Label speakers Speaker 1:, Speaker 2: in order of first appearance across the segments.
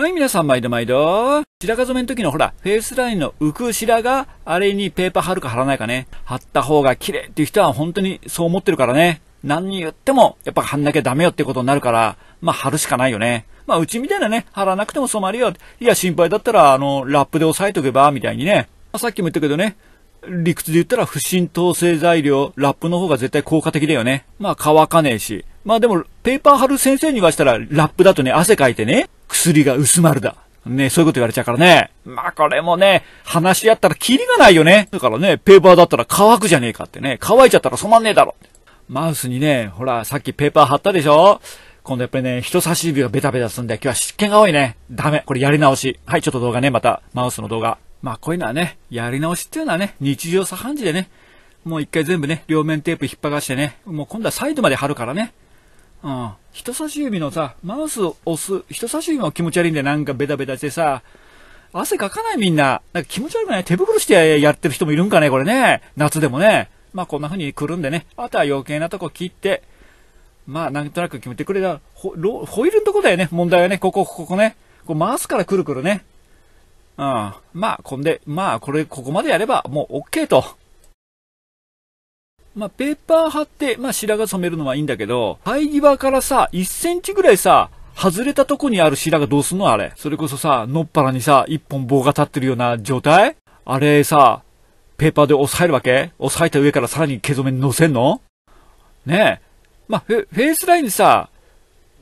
Speaker 1: はい、皆さん、毎度毎度。白髪染めの時のほら、フェイスラインの浮く白髪、あれにペーパー貼るか貼らないかね。貼った方が綺麗っていう人は本当にそう思ってるからね。何に言っても、やっぱ貼んなきゃダメよってことになるから、まあ貼るしかないよね。まあうちみたいなね、貼らなくても染まるよ。いや、心配だったら、あの、ラップで押さえとけば、みたいにね。まあ、さっきも言ったけどね、理屈で言ったら不浸透性材料、ラップの方が絶対効果的だよね。まあ乾かねえし。まあでも、ペーパー貼る先生に言わしたら、ラップだとね、汗かいてね、薬が薄まるだ。ね、そういうこと言われちゃうからね。まあこれもね、話し合ったらキリがないよね。だからね、ペーパーだったら乾くじゃねえかってね。乾いちゃったら染まんねえだろ。マウスにね、ほら、さっきペーパー貼ったでしょ今度やっぱりね、人差し指がベタベタするんで、今日は湿気が多いね。ダメ。これやり直し。はい、ちょっと動画ね、また、マウスの動画。まあこういうのはね、やり直しっていうのはね、日常茶飯事でね、もう一回全部ね、両面テープ引っ張らしてね、もう今度はサイドまで貼るからね。うん。人差し指のさ、マウスを押す、人差し指も気持ち悪いんだよ。なんかベタベタしてさ。汗かかないみんな。なんか気持ち悪くない手袋してやってる人もいるんかねこれね。夏でもね。まあこんな風にくるんでね。あとは余計なとこ切って、まあなんとなく決めてくれた。ホホイールのとこだよね。問題はね。ここ、ここね。こう回すからくるくるね。うん。まあ、こんで、まあ、これ、ここまでやれば、もう OK と。まあ、ペーパー貼って、まあ、白髪染めるのはいいんだけど、生え際からさ、1センチぐらいさ、外れたとこにある白髪どうすんのあれ。それこそさ、のっぱらにさ、一本棒が立ってるような状態あれさ、ペーパーで押さえるわけ押さえた上からさらに毛染めに乗せんのねえ。まあ、フェ、フェイスラインさ、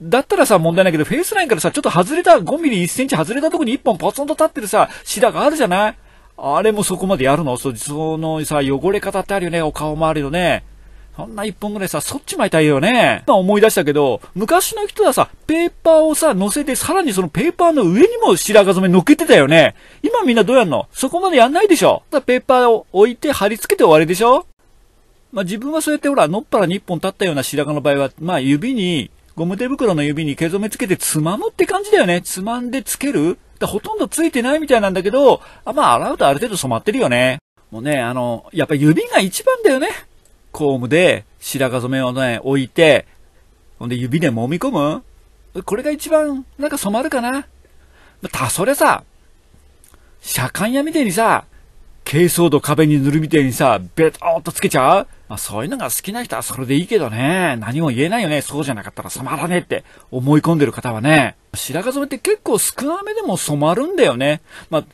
Speaker 1: だったらさ、問題ないけど、フェイスラインからさ、ちょっと外れた、5ミリ1センチ外れたとこに1本ポツンと立ってるさ、白があるじゃないあれもそこまでやるのそそのさ、汚れ方ってあるよね。お顔もあるよね。そんな一本ぐらいさ、そっち巻いたいよね。今思い出したけど、昔の人はさ、ペーパーをさ、乗せて、さらにそのペーパーの上にも白髪染め乗っけてたよね。今みんなどうやんのそこまでやんないでしょ。ただペーパーを置いて貼り付けて終わりでしょまあ、自分はそうやってほら、のっぱらに一本立ったような白髪の場合は、まあ、指に、ゴム手袋の指に毛染めつけてつまむって感じだよね。つまんでつけるだほとんどついてないみたいなんだけど、あまあ、洗うとある程度染まってるよね。もうね、あの、やっぱ指が一番だよね。コームで白髪染めをね、置いて、ほんで指で揉み込むこれが一番、なんか染まるかな。た、それさ、車間屋みたいにさ、珪藻土壁に塗るみたいにさ、ベトーっとつけちゃうまあそういうのが好きな人はそれでいいけどね、何も言えないよね、そうじゃなかったら染まらねえって思い込んでる方はね、白髪染めって結構少なめでも染まるんだよね。まあ、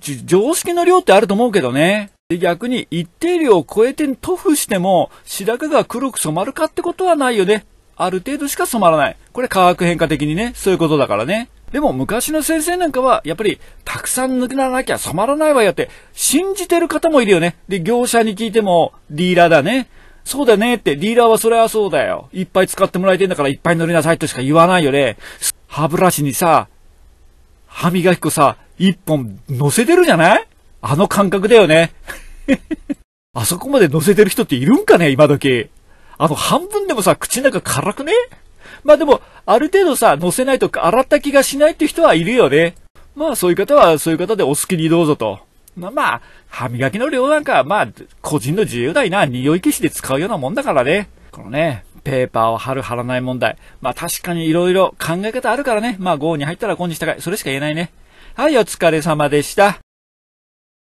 Speaker 1: 常識の量ってあると思うけどね。で逆に一定量を超えて塗布しても白髪が黒く染まるかってことはないよね。ある程度しか染まらない。これ化学変化的にね、そういうことだからね。でも昔の先生なんかは、やっぱり、たくさん抜けなきゃ染まらないわよって、信じてる方もいるよね。で、業者に聞いても、ディーラーだね。そうだねって、ディーラーはそれはそうだよ。いっぱい使ってもらえてんだからいっぱい乗りなさいとしか言わないよね。歯ブラシにさ、歯磨き粉さ、一本乗せてるじゃないあの感覚だよね。あそこまで乗せてる人っているんかね今時。あの半分でもさ、口の中辛くねまあでも、ある程度さ、乗せないと洗った気がしないって人はいるよね。まあそういう方はそういう方でお好きにどうぞと。まあ、まあ、歯磨きの量なんか、まあ、個人の自由だいな、匂い消しで使うようなもんだからね。このね、ペーパーを貼る貼らない問題。まあ確かに色々考え方あるからね。まあ5に入ったら5に従い。それしか言えないね。はい、お疲れ様でした。